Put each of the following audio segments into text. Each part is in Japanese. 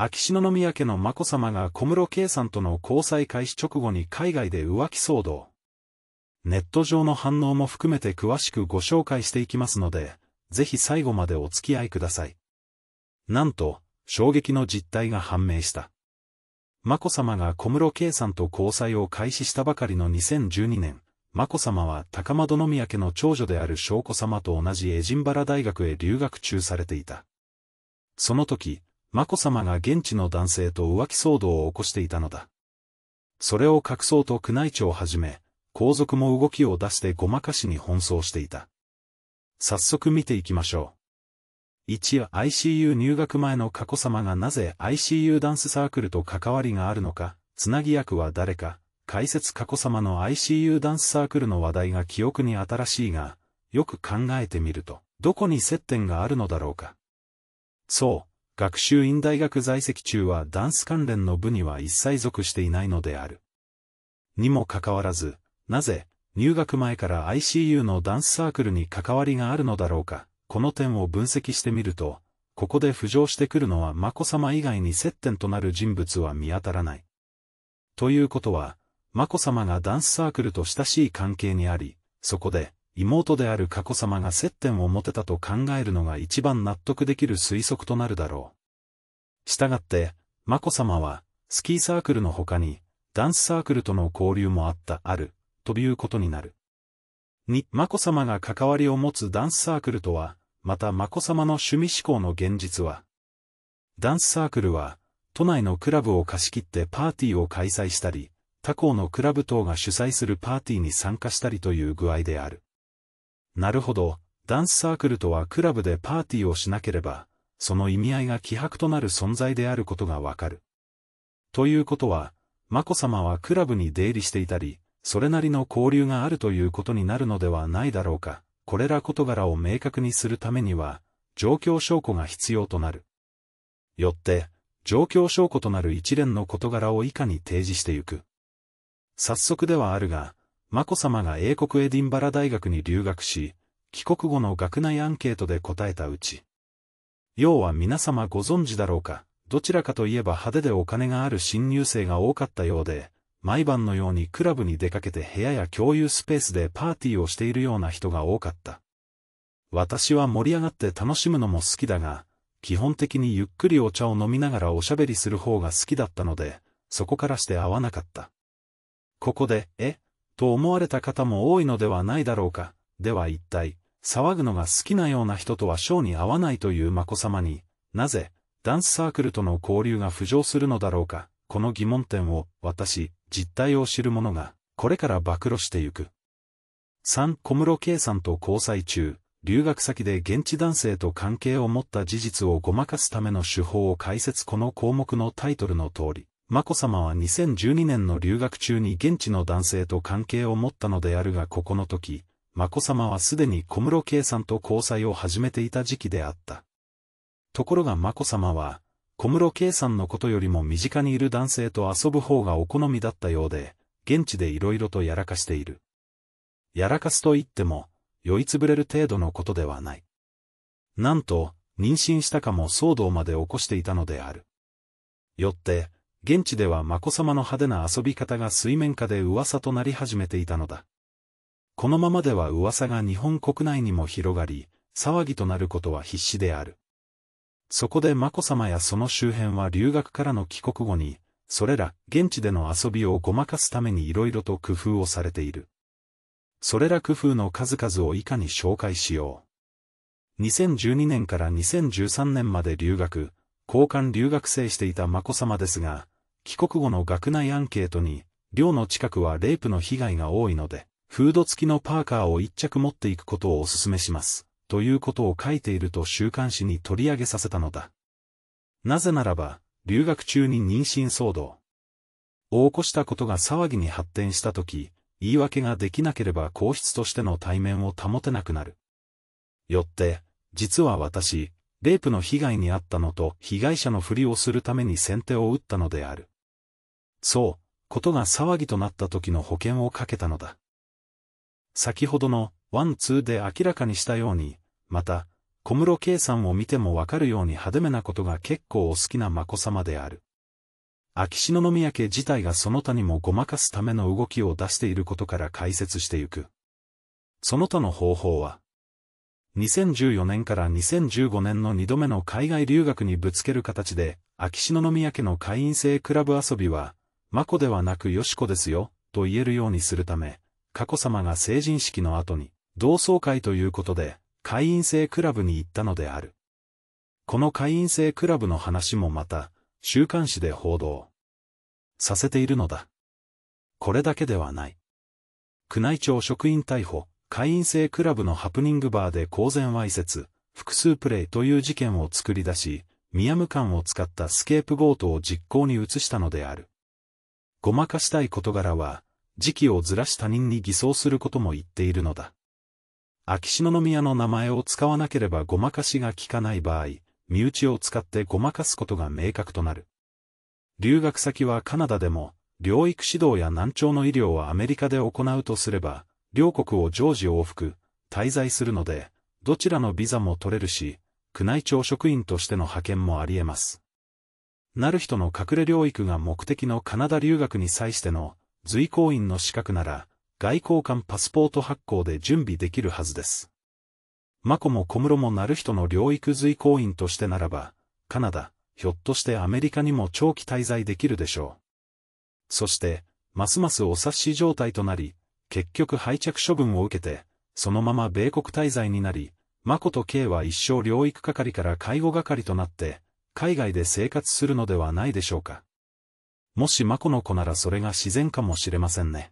秋篠宮家の眞子さまが小室圭さんとの交際開始直後に海外で浮気騒動。ネット上の反応も含めて詳しくご紹介していきますので、ぜひ最後までお付き合いください。なんと、衝撃の実態が判明した。眞子さまが小室圭さんと交際を開始したばかりの2012年、眞子さまは高円宮家の長女である翔子さまと同じエジンバラ大学へ留学中されていた。その時、眞子さまが現地の男性と浮気騒動を起こしていたのだ。それを隠そうと宮内庁をはじめ、皇族も動きを出してごまかしに奔走していた。早速見ていきましょう。一夜 ICU 入学前の佳子さまがなぜ ICU ダンスサークルと関わりがあるのか、つなぎ役は誰か、解説佳子さまの ICU ダンスサークルの話題が記憶に新しいが、よく考えてみると、どこに接点があるのだろうか。そう、学習院大学在籍中はダンス関連の部には一切属していないのである。にもかかわらず、なぜ、入学前から ICU のダンスサークルに関わりがあるのだろうか、この点を分析してみると、ここで浮上してくるのは眞子さま以外に接点となる人物は見当たらない。ということは、眞子さまがダンスサークルと親しい関係にあり、そこで、妹である佳子さまが接点を持てたと考えるのが一番納得できる推測となるだろう。したがって、眞子さまは、スキーサークルの他に、ダンスサークルとの交流もあったある、ということになる。に、眞子さまが関わりを持つダンスサークルとは、また眞子さまの趣味思考の現実は、ダンスサークルは、都内のクラブを貸し切ってパーティーを開催したり、他校のクラブ等が主催するパーティーに参加したりという具合である。なるほど、ダンスサークルとはクラブでパーティーをしなければ、その意味合いが希薄となる存在であることがわかる。ということは、眞子さまはクラブに出入りしていたり、それなりの交流があるということになるのではないだろうか。これら事柄を明確にするためには、状況証拠が必要となる。よって、状況証拠となる一連の事柄を以下に提示してゆく。早速ではあるが、眞子さまが英国エディンバラ大学に留学し、帰国後の学内アンケートで答えたうち、要は皆様ご存知だろうか、どちらかといえば派手でお金がある新入生が多かったようで、毎晩のようにクラブに出かけて部屋や共有スペースでパーティーをしているような人が多かった。私は盛り上がって楽しむのも好きだが、基本的にゆっくりお茶を飲みながらおしゃべりする方が好きだったので、そこからして合わなかった。ここで、え、と思われた方も多いのではないだろうか。では一体、騒ぐのが好きなような人とはシに合わないというまこさまに、なぜ、ダンスサークルとの交流が浮上するのだろうか。この疑問点を、私、実態を知る者が、これから暴露してゆく。3. 小室圭さんと交際中、留学先で現地男性と関係を持った事実をごまかすための手法を解説この項目のタイトルの通り、眞子さまは2012年の留学中に現地の男性と関係を持ったのであるがここの時、眞子さまはすでに小室圭さんと交際を始めていた時期であった。ところが眞子さまは、小室圭さんのことよりも身近にいる男性と遊ぶ方がお好みだったようで、現地で色々とやらかしている。やらかすと言っても、酔いつぶれる程度のことではない。なんと、妊娠したかも騒動まで起こしていたのである。よって、現地では眞子さまの派手な遊び方が水面下で噂となり始めていたのだ。このままでは噂が日本国内にも広がり、騒ぎとなることは必至である。そこで眞子さまやその周辺は留学からの帰国後に、それら現地での遊びをごまかすために色々と工夫をされている。それら工夫の数々を以下に紹介しよう。2012年から2013年まで留学、交換留学生していた眞子さまですが、帰国後の学内アンケートに、寮の近くはレイプの被害が多いので、フード付きのパーカーを一着持っていくことをお勧めします。ということを書いていると週刊誌に取り上げさせたのだ。なぜならば、留学中に妊娠騒動を起こしたことが騒ぎに発展したとき、言い訳ができなければ皇室としての対面を保てなくなる。よって、実は私、レイプの被害に遭ったのと被害者のふりをするために先手を打ったのである。そう、ことが騒ぎとなった時の保険をかけたのだ。先ほどのワンツーで明らかにしたように、また、小室圭さんを見てもわかるように派手めなことが結構お好きな眞子さまである。秋篠宮家自体がその他にもごまかすための動きを出していることから解説してゆく。その他の方法は、2014年から2015年の2度目の海外留学にぶつける形で、秋篠宮家の会員制クラブ遊びは、マコではなくよしこですよ、と言えるようにするため、佳子さまが成人式の後に、同窓会ということで、会員制クラブに行ったのである。この会員制クラブの話もまた、週刊誌で報道させているのだ。これだけではない。宮内庁職員逮捕、会員制クラブのハプニングバーで公然わいせつ、複数プレイという事件を作り出し、ミヤム間を使ったスケープボートを実行に移したのである。ごまかしたい事柄は、時期をずらし他人に偽装することも言っているのだ。秋篠宮の名前を使わなければごまかしが効かない場合、身内を使ってごまかすことが明確となる。留学先はカナダでも、療育指導や難聴の医療はアメリカで行うとすれば、両国を常時往復、滞在するので、どちらのビザも取れるし、宮内庁職員としての派遣もあり得ます。なる人の隠れ療育が目的のカナダ留学に際しての随行員の資格なら、外交官パスポート発行で準備できるはずです。マコも小室もなる人の療育随行員としてならば、カナダ、ひょっとしてアメリカにも長期滞在できるでしょう。そして、ますますお察し状態となり、結局廃着処分を受けて、そのまま米国滞在になり、マコと K は一生療育係から介護係となって、海外で生活するのではないでしょうか。もしマコの子ならそれが自然かもしれませんね。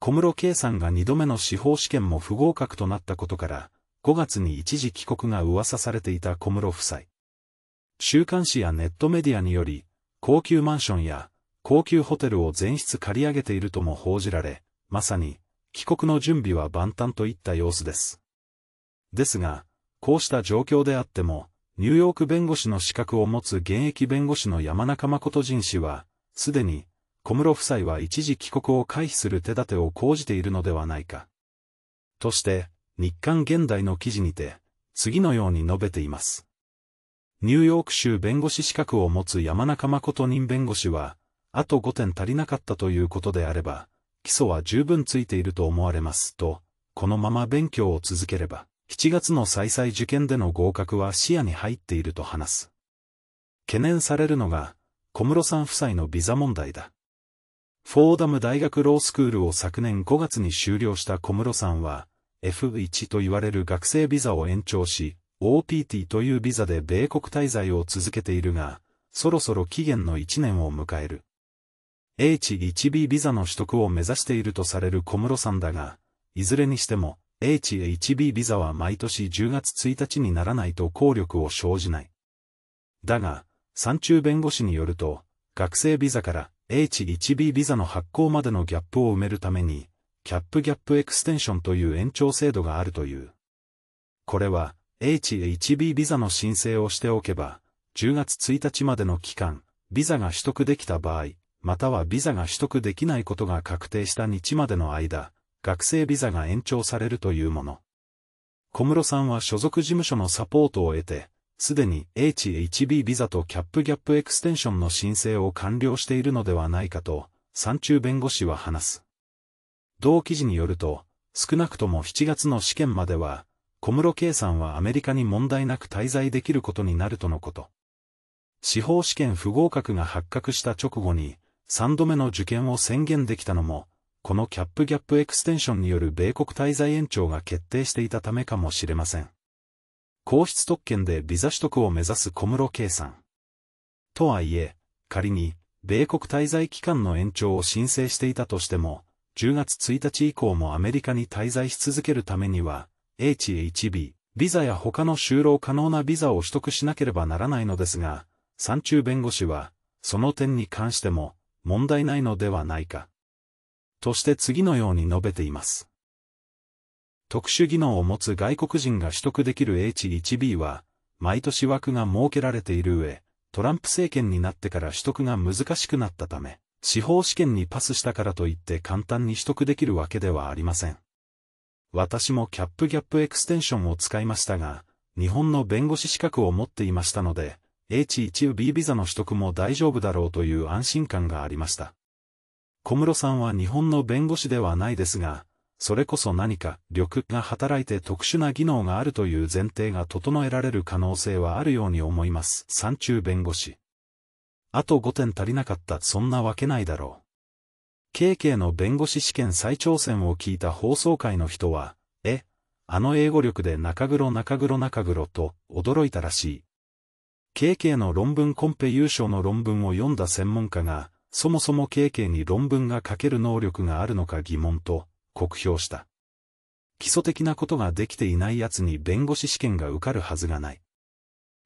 小室圭さんが2度目の司法試験も不合格となったことから、5月に一時帰国が噂されていた小室夫妻。週刊誌やネットメディアにより、高級マンションや高級ホテルを全室借り上げているとも報じられ、まさに、帰国の準備は万端といった様子です。ですが、こうした状況であっても、ニューヨーク弁護士の資格を持つ現役弁護士の山中誠人氏は、すでに、小室夫妻は一時帰国を回避する手立てを講じているのではないか。として、日刊現代の記事にて、次のように述べています。ニューヨーク州弁護士資格を持つ山中誠人弁護士は、あと5点足りなかったということであれば、基礎は十分ついていると思われますと、このまま勉強を続ければ。7月の再々受験での合格は視野に入っていると話す。懸念されるのが、小室さん夫妻のビザ問題だ。フォーダム大学ロースクールを昨年5月に終了した小室さんは、F1 と言われる学生ビザを延長し、OPT というビザで米国滞在を続けているが、そろそろ期限の1年を迎える。H1B ビザの取得を目指しているとされる小室さんだが、いずれにしても、H-1B ビザは毎年10月1日にならないと効力を生じない。だが、山中弁護士によると、学生ビザから H-1B ビザの発行までのギャップを埋めるために、キャップギャップエクステンションという延長制度があるという。これは、H-1B ビザの申請をしておけば、10月1日までの期間、ビザが取得できた場合、またはビザが取得できないことが確定した日までの間、学生ビザが延長されるというもの。小室さんは所属事務所のサポートを得て、すでに h h b ビザとキャップギャップエクステンションの申請を完了しているのではないかと、山中弁護士は話す。同記事によると、少なくとも7月の試験までは、小室圭さんはアメリカに問題なく滞在できることになるとのこと。司法試験不合格が発覚した直後に、3度目の受験を宣言できたのも、このキャップギャップエクステンションによる米国滞在延長が決定していたためかもしれません。皇室特権でビザ取得を目指す小室圭さん。とはいえ、仮に、米国滞在期間の延長を申請していたとしても、10月1日以降もアメリカに滞在し続けるためには、h h b ビザや他の就労可能なビザを取得しなければならないのですが、山中弁護士は、その点に関しても、問題ないのではないか。として次のように述べています。特殊技能を持つ外国人が取得できる H1B は、毎年枠が設けられている上、トランプ政権になってから取得が難しくなったため、司法試験にパスしたからといって簡単に取得できるわけではありません。私もキャップギャップエクステンションを使いましたが、日本の弁護士資格を持っていましたので、H1B ビザの取得も大丈夫だろうという安心感がありました。小室さんは日本の弁護士ではないですが、それこそ何か力が働いて特殊な技能があるという前提が整えられる可能性はあるように思います。三中弁護士。あと5点足りなかったそんなわけないだろう。KK の弁護士試験再挑戦を聞いた放送会の人は、え、あの英語力で中黒中黒中黒と驚いたらしい。KK の論文コンペ優勝の論文を読んだ専門家が、そもそも経験に論文が書ける能力があるのか疑問と、酷評した。基礎的なことができていない奴に弁護士試験が受かるはずがない。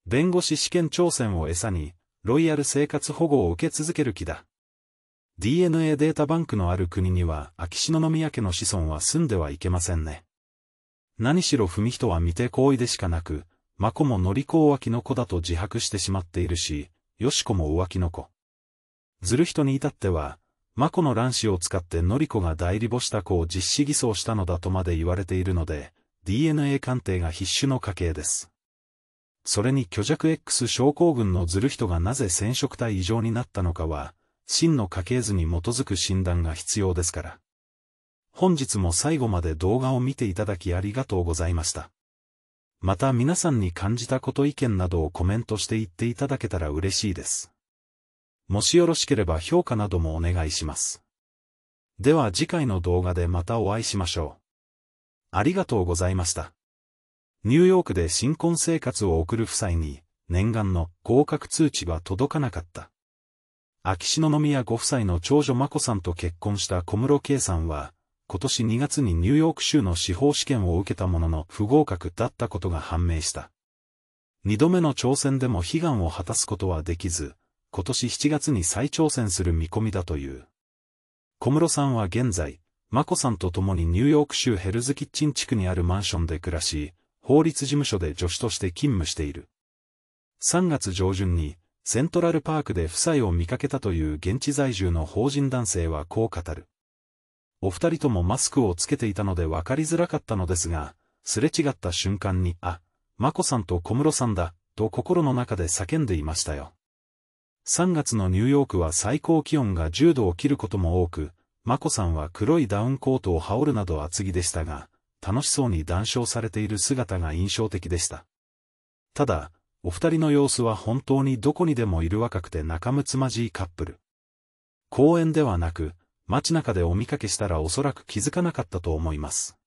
弁護士試験挑戦を餌に、ロイヤル生活保護を受け続ける気だ。DNA データバンクのある国には、秋篠宮家の子孫は住んではいけませんね。何しろ文人は見て行為でしかなく、真子ものり子浮気の子だと自白してしまっているし、よし子も浮気の子。ずる人に至っては、マコの卵子を使ってノリコが代理母子た子を実施偽装したのだとまで言われているので、DNA 鑑定が必修の家系です。それに虚弱 X 症候群のずる人がなぜ染色体異常になったのかは、真の家系図に基づく診断が必要ですから。本日も最後まで動画を見ていただきありがとうございました。また皆さんに感じたこと意見などをコメントして言っていただけたら嬉しいです。もしよろしければ評価などもお願いします。では次回の動画でまたお会いしましょう。ありがとうございました。ニューヨークで新婚生活を送る夫妻に、念願の合格通知は届かなかった。秋篠宮ご夫妻の長女眞子さんと結婚した小室圭さんは、今年2月にニューヨーク州の司法試験を受けたものの不合格だったことが判明した。二度目の挑戦でも悲願を果たすことはできず、今年7月に再挑戦する見込みだという。小室さんは現在、眞子さんと共にニューヨーク州ヘルズキッチン地区にあるマンションで暮らし、法律事務所で助手として勤務している。3月上旬に、セントラルパークで夫妻を見かけたという現地在住の法人男性はこう語る。お二人ともマスクをつけていたので分かりづらかったのですが、すれ違った瞬間に、あ、眞子さんと小室さんだ、と心の中で叫んでいましたよ。3月のニューヨークは最高気温が10度を切ることも多く、眞子さんは黒いダウンコートを羽織るなど厚着でしたが、楽しそうに談笑されている姿が印象的でした。ただ、お二人の様子は本当にどこにでもいる若くて仲睦まじいカップル。公園ではなく、街中でお見かけしたらおそらく気づかなかったと思います。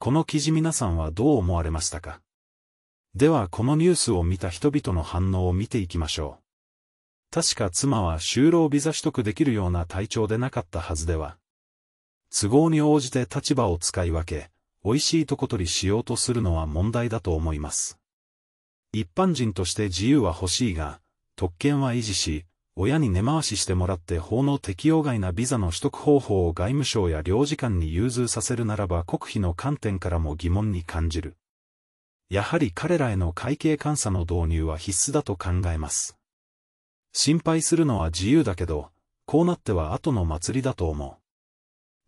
この記事皆さんはどう思われましたかではこのニュースを見た人々の反応を見ていきましょう。確か妻は就労ビザ取得できるような体調でなかったはずでは。都合に応じて立場を使い分け、美味しいとこ取りしようとするのは問題だと思います。一般人として自由は欲しいが、特権は維持し、親に根回ししてもらって法の適用外なビザの取得方法を外務省や領事館に融通させるならば国費の観点からも疑問に感じる。やはり彼らへの会計監査の導入は必須だと考えます。心配するのは自由だけど、こうなっては後の祭りだと思う。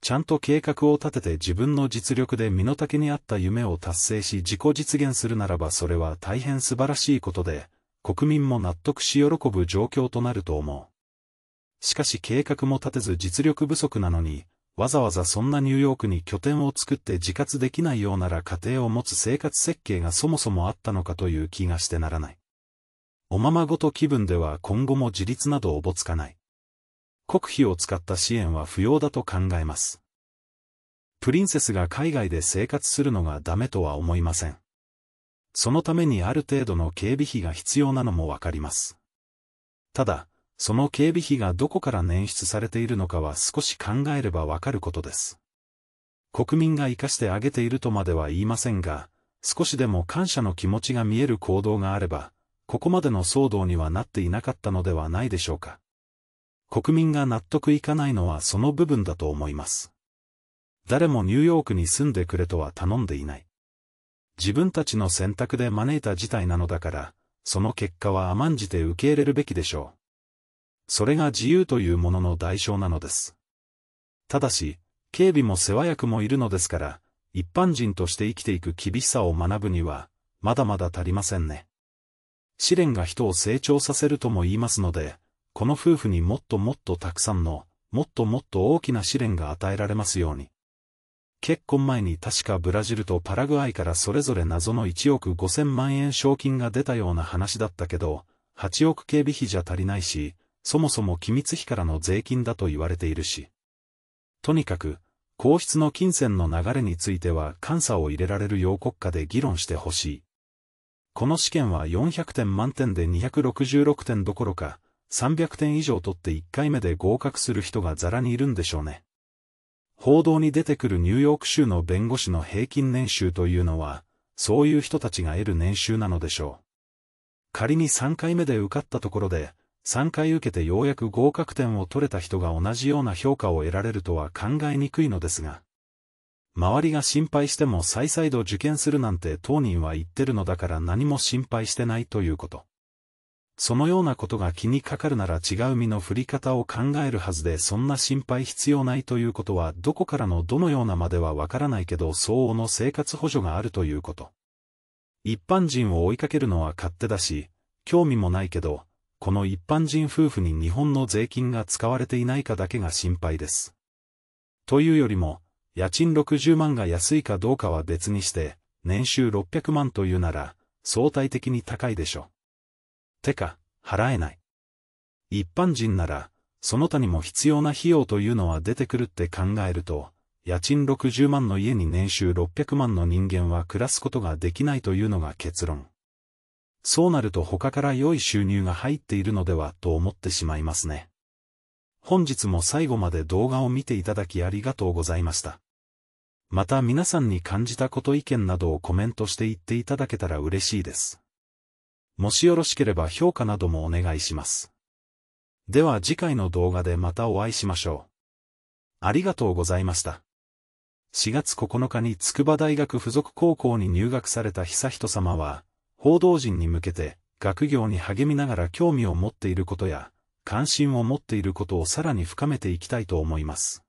ちゃんと計画を立てて自分の実力で身の丈に合った夢を達成し自己実現するならばそれは大変素晴らしいことで、国民も納得し喜ぶ状況となると思う。しかし計画も立てず実力不足なのに、わざわざそんなニューヨークに拠点を作って自活できないようなら家庭を持つ生活設計がそもそもあったのかという気がしてならない。おままごと気分では今後も自立などおぼつかない。国費を使った支援は不要だと考えます。プリンセスが海外で生活するのがダメとは思いません。そのためにある程度の警備費が必要なのもわかります。ただ、その警備費がどこから捻出されているのかは少し考えればわかることです。国民が生かしてあげているとまでは言いませんが、少しでも感謝の気持ちが見える行動があれば、ここまでの騒動にはなっていなかったのではないでしょうか。国民が納得いかないのはその部分だと思います。誰もニューヨークに住んでくれとは頼んでいない。自分たちの選択で招いた事態なのだから、その結果は甘んじて受け入れるべきでしょう。それが自由というものの代償なのです。ただし、警備も世話役もいるのですから、一般人として生きていく厳しさを学ぶには、まだまだ足りませんね。試練が人を成長させるとも言いますので、この夫婦にもっともっとたくさんの、もっともっと大きな試練が与えられますように。結婚前に確かブラジルとパラグアイからそれぞれ謎の1億5000万円賞金が出たような話だったけど、8億警備費じゃ足りないし、そもそも機密費からの税金だと言われているし。とにかく、皇室の金銭の流れについては監査を入れられる要国家で議論してほしい。この試験は400点満点で266点どころか、300点以上取って1回目で合格する人がザラにいるんでしょうね。報道に出てくるニューヨーク州の弁護士の平均年収というのは、そういう人たちが得る年収なのでしょう。仮に3回目で受かったところで、3回受けてようやく合格点を取れた人が同じような評価を得られるとは考えにくいのですが、周りが心配しても再々度受験するなんて当人は言ってるのだから何も心配してないということ。そのようなことが気にかかるなら違う身の振り方を考えるはずでそんな心配必要ないということはどこからのどのようなまではわからないけど相応の生活補助があるということ。一般人を追いかけるのは勝手だし、興味もないけど、この一般人夫婦に日本の税金が使われていないかだけが心配です。というよりも、家賃60万が安いかどうかは別にして、年収600万というなら、相対的に高いでしょ。てか、払えない。一般人なら、その他にも必要な費用というのは出てくるって考えると、家賃60万の家に年収600万の人間は暮らすことができないというのが結論。そうなると他から良い収入が入っているのではと思ってしまいますね。本日も最後まで動画を見ていただきありがとうございました。また皆さんに感じたこと意見などをコメントして言っていただけたら嬉しいです。もしよろしければ評価などもお願いします。では次回の動画でまたお会いしましょう。ありがとうございました。4月9日に筑波大学附属高校に入学された悠仁さまは、報道陣に向けて学業に励みながら興味を持っていることや、関心を持っていることをさらに深めていきたいと思います。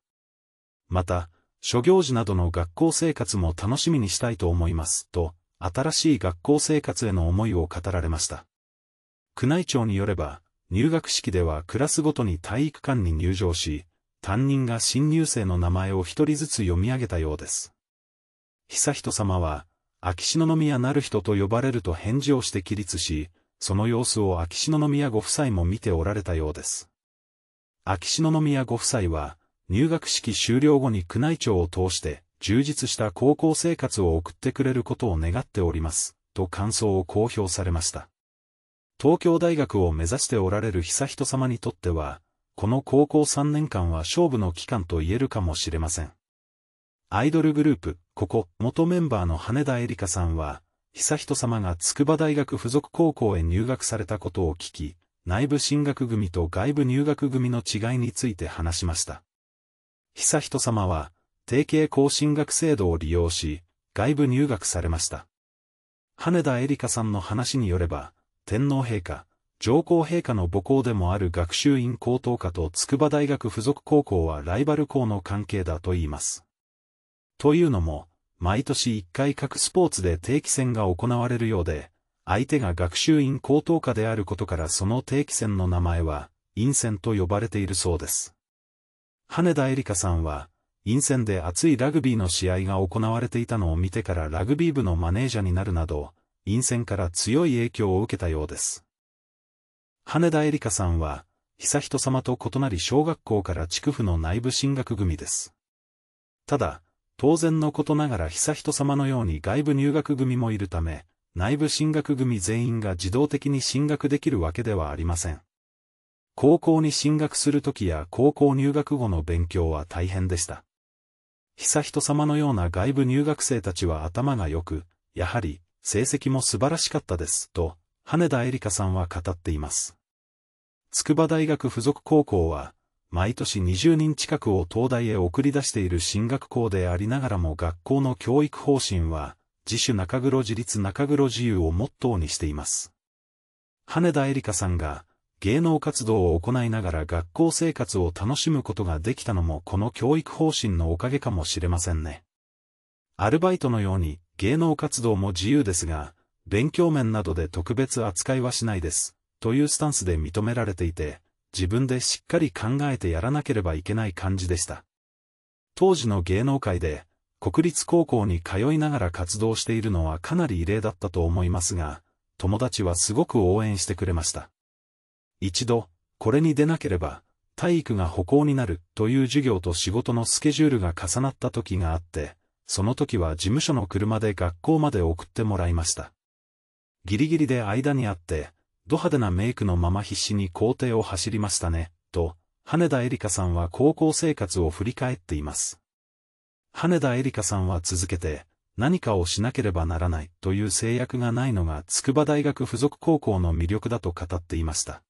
また、諸行事などの学校生活も楽しみにしたいと思います、と、新しい学校生活への思いを語られました。宮内庁によれば、入学式ではクラスごとに体育館に入場し、担任が新入生の名前を一人ずつ読み上げたようです。悠仁さまは、秋篠宮なる人と呼ばれると返事をして起立し、その様子を秋篠宮ご夫妻も見ておられたようです。秋篠宮ご夫妻は、入学式終了後に宮内庁を通して充実した高校生活を送ってくれることを願っております、と感想を公表されました。東京大学を目指しておられる悠仁さまにとっては、この高校3年間は勝負の期間と言えるかもしれません。アイドルグループ、ここ、元メンバーの羽田絵里香さんは、悠仁さまが筑波大学附属高校へ入学されたことを聞き、内部進学組と外部入学組の違いについて話しました。悠仁さまは、定型校進学制度を利用し、外部入学されました。羽田絵里香さんの話によれば、天皇陛下、上皇陛下の母校でもある学習院高等科と筑波大学附属高校はライバル校の関係だと言います。というのも、毎年1回各スポーツで定期戦が行われるようで、相手が学習院高等科であることからその定期戦の名前は、陰戦と呼ばれているそうです。羽田絵里香さんは、陰線で熱いラグビーの試合が行われていたのを見てからラグビー部のマネージャーになるなど、陰線から強い影響を受けたようです。羽田絵里香さんは、悠仁さまと異なり小学校から築府の内部進学組です。ただ、当然のことながら悠仁さまのように外部入学組もいるため、内部進学組全員が自動的に進学できるわけではありません。高校に進学するときや高校入学後の勉強は大変でした。悠仁さまのような外部入学生たちは頭が良く、やはり、成績も素晴らしかったです、と、羽田恵梨香さんは語っています。筑波大学附属高校は、毎年20人近くを東大へ送り出している進学校でありながらも学校の教育方針は、自主中黒自立中黒自由をモットーにしています。羽田恵梨香さんが、芸能活動を行いながら学校生活を楽しむことができたのもこの教育方針のおかげかもしれませんね。アルバイトのように芸能活動も自由ですが、勉強面などで特別扱いはしないです、というスタンスで認められていて、自分でしっかり考えてやらなければいけない感じでした。当時の芸能界で、国立高校に通いながら活動しているのはかなり異例だったと思いますが、友達はすごく応援してくれました。一度、これに出なければ、体育が歩行になるという授業と仕事のスケジュールが重なった時があって、その時は事務所の車で学校まで送ってもらいました。ギリギリで間にあって、ド派手なメイクのまま必死に校庭を走りましたね、と、羽田エリカさんは高校生活を振り返っています。羽田エリカさんは続けて、何かをしなければならないという制約がないのが筑波大学附属高校の魅力だと語っていました。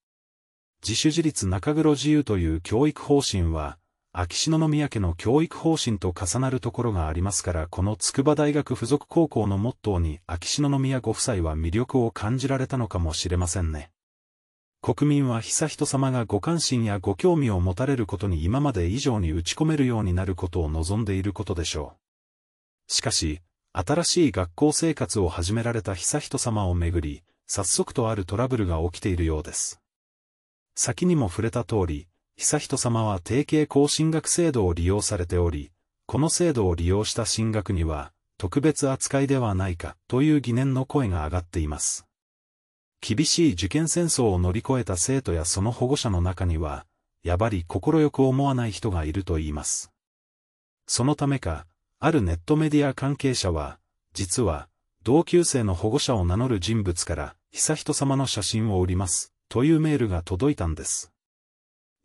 自主自立中黒自由という教育方針は、秋篠宮家の教育方針と重なるところがありますからこの筑波大学附属高校のモットーに秋篠宮ご夫妻は魅力を感じられたのかもしれませんね。国民は悠仁さまがご関心やご興味を持たれることに今まで以上に打ち込めるようになることを望んでいることでしょう。しかし、新しい学校生活を始められた悠仁さまをめぐり、早速とあるトラブルが起きているようです。先にも触れた通り、悠仁さまは定型校進学制度を利用されており、この制度を利用した進学には、特別扱いではないかという疑念の声が上がっています。厳しい受験戦争を乗り越えた生徒やその保護者の中には、やばり快く思わない人がいると言います。そのためか、あるネットメディア関係者は、実は、同級生の保護者を名乗る人物から、悠仁さまの写真を売ります、というメールが届いたんです。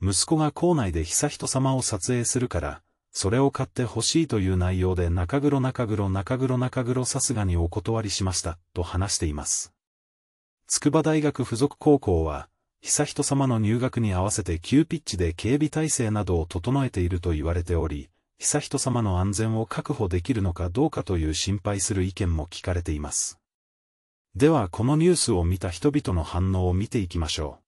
息子が校内で悠仁さまを撮影するから、それを買ってほしいという内容で中黒中黒中黒中黒さすがにお断りしました、と話しています。筑波大学附属高校は、悠仁さまの入学に合わせて急ピッチで警備体制などを整えていると言われており、悠仁さまの安全を確保できるのかどうかという心配する意見も聞かれています。ではこのニュースを見た人々の反応を見ていきましょ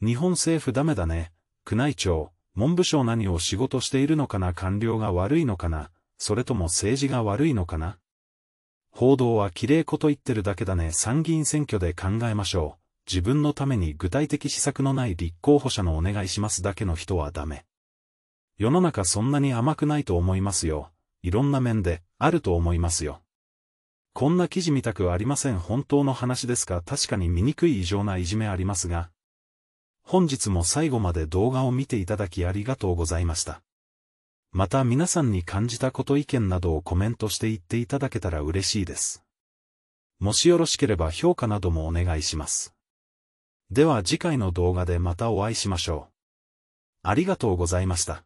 う。日本政府ダメだね、宮内庁、文部省何を仕事しているのかな官僚が悪いのかなそれとも政治が悪いのかな報道は綺麗こと言ってるだけだね参議院選挙で考えましょう。自分のために具体的施策のない立候補者のお願いしますだけの人はダメ。世の中そんなに甘くないと思いますよ。いろんな面で、あると思いますよ。こんな記事見たくありません本当の話ですか確かに醜い異常ないじめありますが。本日も最後まで動画を見ていただきありがとうございました。また皆さんに感じたこと意見などをコメントして言っていただけたら嬉しいです。もしよろしければ評価などもお願いします。では次回の動画でまたお会いしましょう。ありがとうございました。